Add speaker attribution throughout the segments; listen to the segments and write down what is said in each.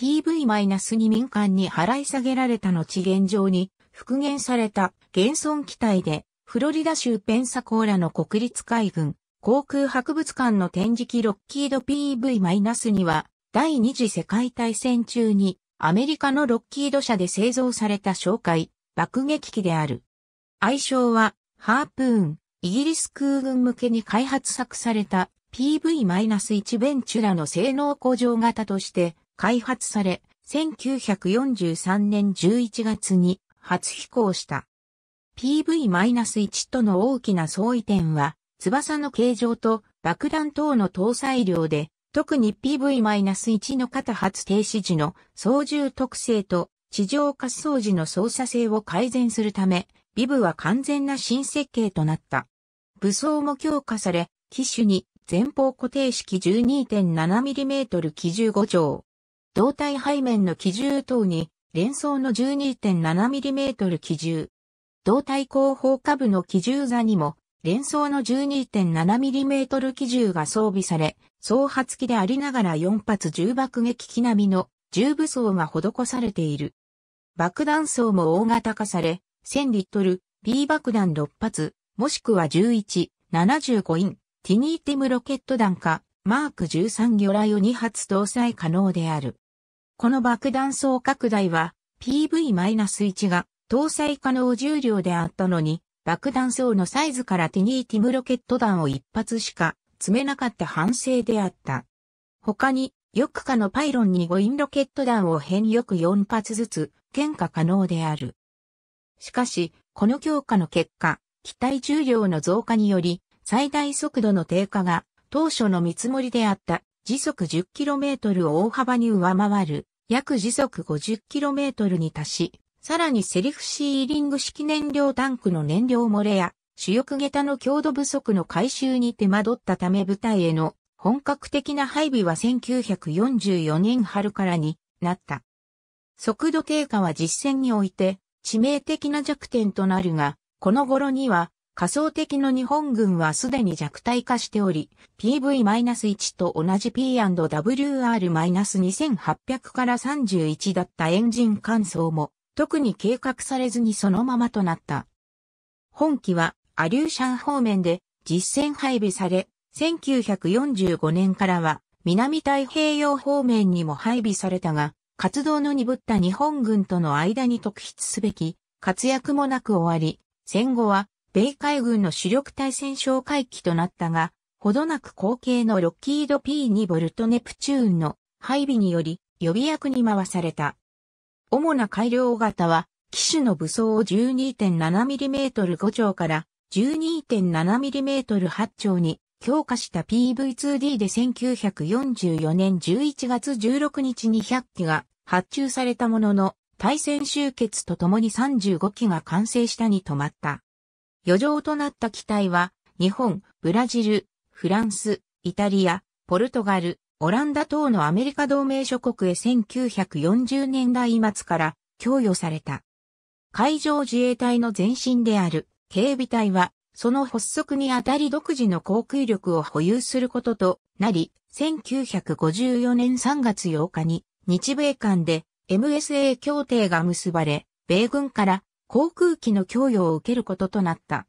Speaker 1: PV-2 民間に払い下げられた後現状に復元された現存機体でフロリダ州ペンサコーラの国立海軍航空博物館の展示機ロッキード PV-2 は第二次世界大戦中にアメリカのロッキード社で製造された紹介爆撃機である。愛称はハープーン、イギリス空軍向けに開発作された PV-1 ベンチュラの性能向上型として開発され、1943年11月に初飛行した。PV-1 との大きな相違点は、翼の形状と爆弾等の搭載量で、特に PV-1 の肩発停止時の操縦特性と地上滑走時の操作性を改善するため、ビブは完全な新設計となった。武装も強化され、機種に前方固定式 12.7mm 機銃5畳。胴体背面の機銃等に連装の 12.7mm 機銃。胴体後方下部の機銃座にも連装の 12.7mm 機銃が装備され、総発機でありながら4発重爆撃機並みの重武装が施されている。爆弾層も大型化され、1000リットル、B 爆弾6発、もしくは11、75イン、ティニーティムロケット弾か、マーク13魚雷を2発搭載可能である。この爆弾層拡大は PV-1 が搭載可能重量であったのに、爆弾層のサイズからティニーティムロケット弾を一発しか積めなかった反省であった。他に、翼下のパイロンにインロケット弾を変翼4発ずつ、喧嘩可能である。しかし、この強化の結果、機体重量の増加により、最大速度の低下が当初の見積もりであった時速 10km を大幅に上回る約時速 50km に達し、さらにセリフシーリング式燃料タンクの燃料漏れや主翼下駄の強度不足の回収に手間取ったため部隊への本格的な配備は1944年春からになった。速度低下は実戦において致命的な弱点となるが、この頃には仮想的の日本軍はすでに弱体化しており、PV-1 と同じ P&WR-2800 から31だったエンジン乾燥も、特に計画されずにそのままとなった。本機は、アリューシャン方面で実戦配備され、1945年からは、南太平洋方面にも配備されたが、活動の鈍った日本軍との間に特筆すべき、活躍もなく終わり、戦後は米海軍の主力対戦哨戒機となったが、ほどなく後継のロッキード P2 ボルトネプチューンの配備により予備役に回された。主な改良型は、機種の武装を 12.7mm 5丁から 12.7mm 8丁に強化した PV2D で1944年11月16日に100機が発注されたものの、対戦終結とともに35機が完成したに止まった。余剰となった機体は、日本、ブラジル、フランス、イタリア、ポルトガル、オランダ等のアメリカ同盟諸国へ1940年代末から供与された。海上自衛隊の前身である警備隊は、その発足にあたり独自の航空力を保有することとなり、1954年3月8日に日米間で MSA 協定が結ばれ、米軍から航空機の供与を受けることとなった。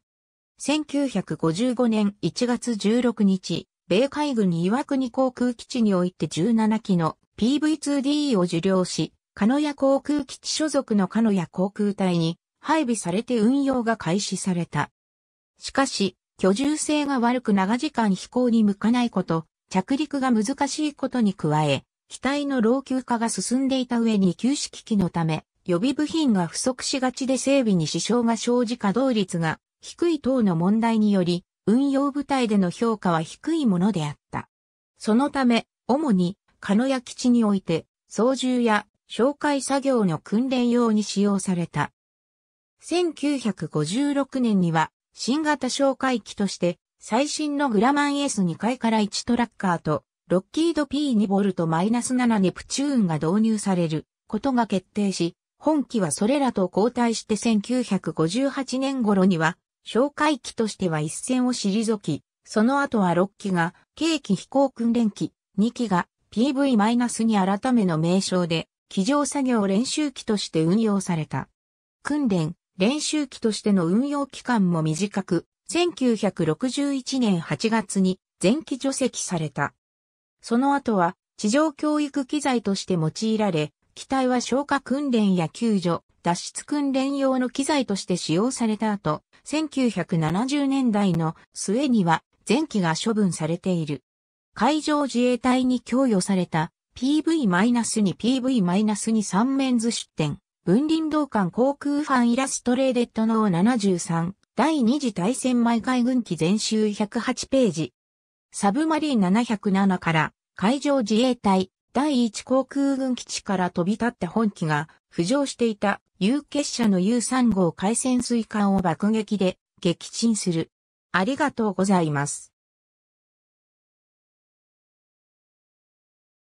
Speaker 1: 1955年1月16日、米海軍岩国航空基地において17機の PV2D を受領し、鹿屋航空基地所属の鹿屋航空隊に配備されて運用が開始された。しかし、居住性が悪く長時間飛行に向かないこと、着陸が難しいことに加え、機体の老朽化が進んでいた上に旧式機のため、予備部品が不足しがちで整備に支障が生じ稼働率が低い等の問題により、運用部隊での評価は低いものであった。そのため、主に、鹿屋基地において、操縦や紹介作業の訓練用に使用された。1956年には、新型紹介機として、最新のグラマン S2 階から1トラッカーと、ロッキード P2 ボルト -7 ネプチューンが導入されることが決定し、本機はそれらと交代して1958年頃には、哨戒機としては一線を退き、その後は6機が、軽機飛行訓練機、2機が PV- に改めの名称で、機上作業練習機として運用された。訓練、練習機としての運用期間も短く、1961年8月に前期除籍された。その後は地上教育機材として用いられ、機体は消火訓練や救助、脱出訓練用の機材として使用された後、1970年代の末には前期が処分されている。海上自衛隊に供与された PV-2 PV-2 三面図出展、文林道館航空ファンイラストレーデッドの73、第二次大戦前海軍機全集108ページ。サブマリン707から海上自衛隊第1航空軍基地から飛び立った本機が浮上していた有結者の U3 号海潜水艦を爆撃で撃沈する。ありがとうございます。